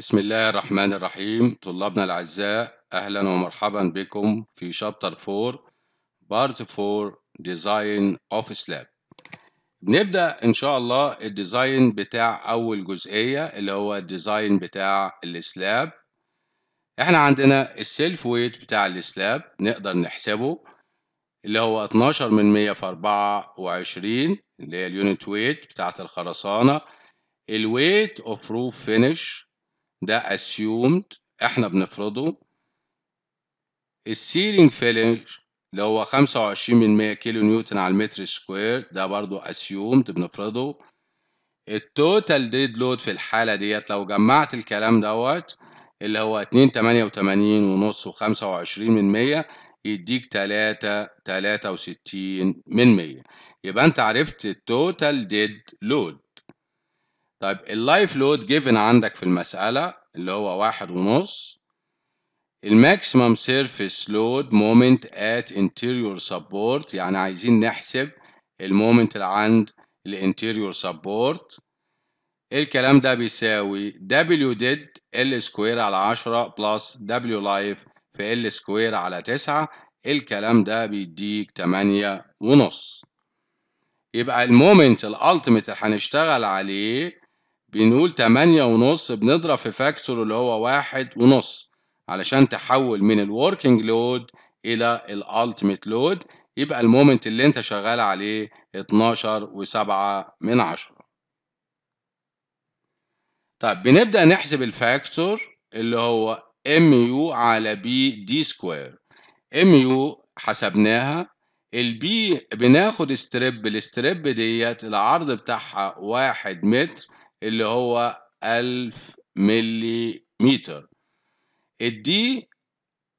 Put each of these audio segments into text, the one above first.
بسم الله الرحمن الرحيم طلابنا الأعزاء أهلا ومرحبا بكم في شابتر 4 بارت 4 ديزاين اوفيس لاب نبدأ إن شاء الله الديزاين بتاع أول جزئية اللي هو الديزاين بتاع السلاب إحنا عندنا السيلف ويت بتاع السلاب نقدر نحسبه اللي هو 12 من 100 في 24 اللي هي اليونت ويت بتاعة الخرسانة الويت اوف روف فينش ده assumed احنا بنفرضه السيلينج فيلنج اللي هو 25 من 100 كيلو نيوتن على المتر سكوير ده برضو assumed بنفرضه التوتال ديد لود في الحالة ديت لو جمعت الكلام دوت اللي هو 2.88 ونص و25 من 100 يديك 3 63 من 100 يبقى انت عرفت التوتال ديد لود طيب اللايف لود جيفن عندك في المسألة اللي هو واحد ونص الماكسيمم سيرفيس لود مومنت ات انتيريور سبورت يعني عايزين نحسب المومنت اللي عند الانتيريور سبورت الكلام ده بيساوي W ديد L سكوير على 10 بلس W لايف في L سكوير على 9 الكلام ده بيديك 8 ونص يبقى المومنت الالتيميت اللي هنشتغل عليه بنقول تمانية ونص بنضرب في فاكتور اللي هو واحد ونص علشان تحول من الوركينج لود إلى الالتيميت لود يبقى المومنت اللي أنت شغال عليه اتناشر وسبعة من عشرة. طيب بنبدأ نحسب الفاكتور اللي هو يو على بي دي سكوير يو حسبناها البي بناخد ستريب الستريب ديت العرض بتاعها واحد متر اللي هو 1000 ملي متر الدي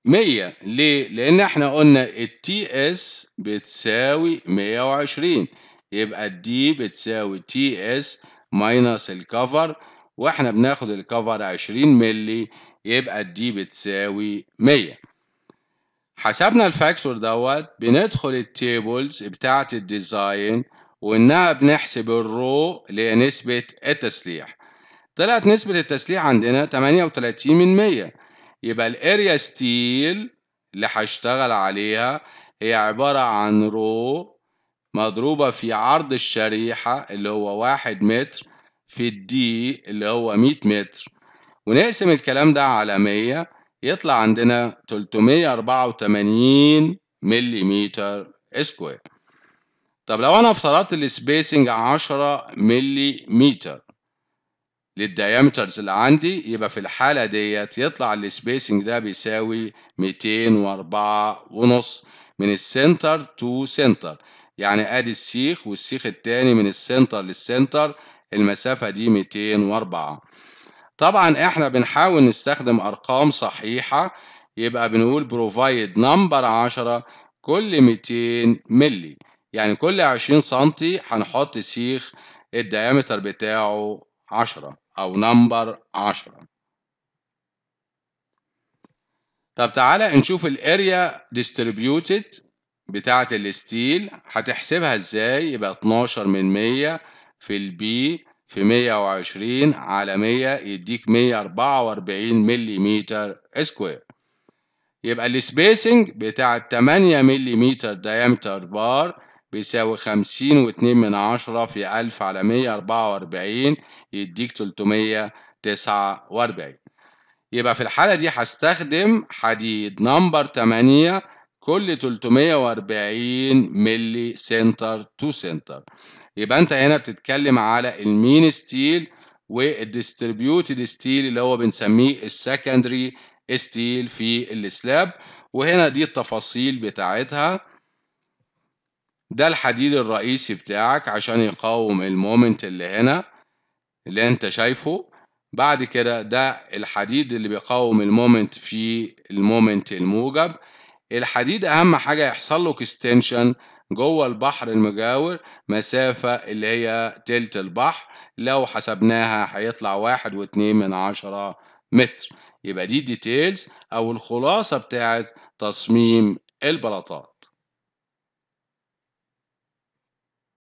100 ليه؟ لأن احنا قلنا التي اس بتساوي 120 يبقى الدي بتساوي تي اس ماينس الكفر واحنا بناخد الكفر 20 ملي يبقى الدي بتساوي 100 حسبنا الفاكتور دوت بندخل التيبلز بتاعة الديزاين وإنها بنحسب الرو لنسبة التسليح طلعت نسبة التسليح عندنا 38 من 100 يبقى الاريا ستيل اللي هشتغل عليها هي عبارة عن رو مضروبة في عرض الشريحة اللي هو واحد متر في الدي اللي هو 100 متر ونقسم الكلام ده على 100 يطلع عندنا 384 مليمتر سكوير طب لو انا افترضت السبيسنج 10 ملي متر للديامترز اللي عندي يبقى في الحالة ديت يطلع السبيسنج ده بيساوي 204 ونص من السنتر تو سنتر يعني ادي السيخ والسيخ التاني من السنتر للسنتر المسافة دي 204 طبعا احنا بنحاول نستخدم ارقام صحيحة يبقى بنقول بروفايد نمبر 10 كل 200 ملي يعني كل 20 سنتي هنحط سيخ الديامتر بتاعه 10 أو نمبر 10 طب تعالى نشوف الاريا ديستريبيوتد بتاعة الستيل هتحسبها ازاي يبقى 12 من 100 في البي في 120 على 100 يديك 144 ملم سكوير يبقى السبيسنج بتاع 8 ملم ديامتر بار بيساوي خمسين واتنين من عشرة في ألف على مية أربعة وأربعين يديك تلتمية تسعة وأربعين يبقى في الحالة دي هستخدم حديد نمبر تمانية كل تلتمية وأربعين ملي سنتر تو سنتر يبقى أنت هنا بتتكلم على المين ستيل والديستربيوتد ستيل اللي هو بنسميه السكندري ستيل في السلاب وهنا دي التفاصيل بتاعتها ده الحديد الرئيسي بتاعك عشان يقاوم المومنت اللي هنا اللي انت شايفه بعد كده ده الحديد اللي بيقاوم المومنت في المومنت الموجب الحديد اهم حاجة يحصل له اكستنشن جوه البحر المجاور مسافة اللي هي تلت البحر لو حسبناها هيطلع واحد واتنين من عشرة متر يبقى دي ديتيلز او الخلاصة بتاعت تصميم البلاطات